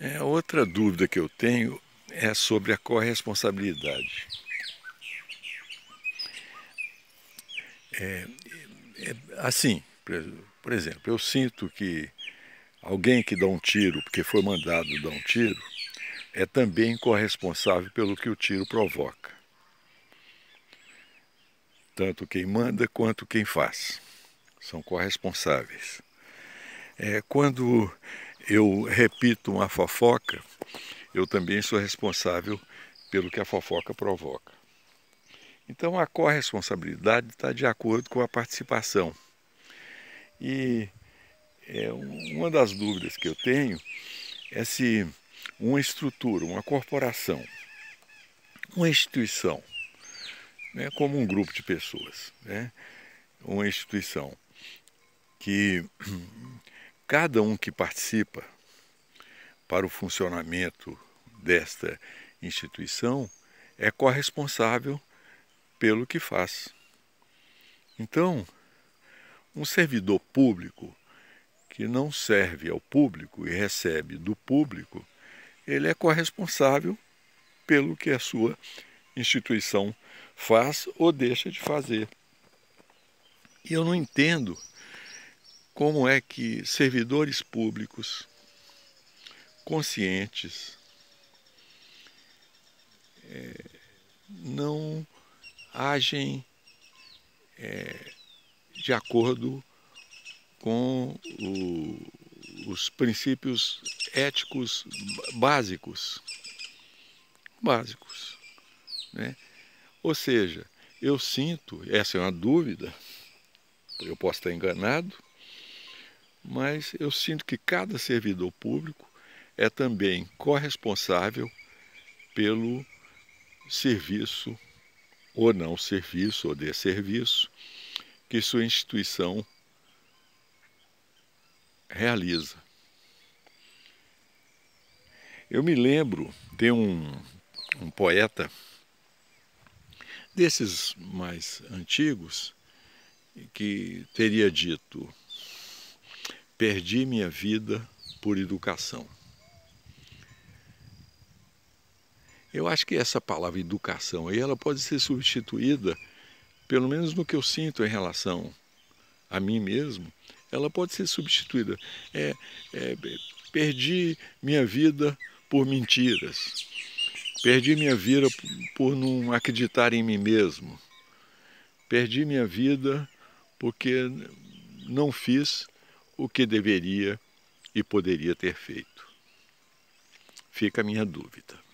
É, outra dúvida que eu tenho é sobre a corresponsabilidade. É, é, assim, por exemplo, eu sinto que alguém que dá um tiro, porque foi mandado dar um tiro, é também corresponsável pelo que o tiro provoca. Tanto quem manda quanto quem faz são corresponsáveis. É, quando eu repito uma fofoca, eu também sou responsável pelo que a fofoca provoca. Então a corresponsabilidade está de acordo com a participação. E é, uma das dúvidas que eu tenho é se uma estrutura, uma corporação, uma instituição, né, como um grupo de pessoas, né, uma instituição que cada um que participa para o funcionamento desta instituição é corresponsável pelo que faz. Então, um servidor público que não serve ao público e recebe do público, ele é corresponsável pelo que a sua instituição faz ou deixa de fazer. E eu não entendo como é que servidores públicos conscientes é, não agem é, de acordo com o, os princípios éticos básicos. Básicos. Né? Ou seja, eu sinto, essa é uma dúvida, eu posso estar enganado, mas eu sinto que cada servidor público é também corresponsável pelo serviço ou não serviço ou desserviço que sua instituição realiza. Eu me lembro de um, um poeta desses mais antigos que teria dito Perdi minha vida por educação. Eu acho que essa palavra educação aí ela pode ser substituída, pelo menos no que eu sinto em relação a mim mesmo, ela pode ser substituída. É, é, perdi minha vida por mentiras. Perdi minha vida por não acreditar em mim mesmo. Perdi minha vida porque não fiz o que deveria e poderia ter feito. Fica a minha dúvida.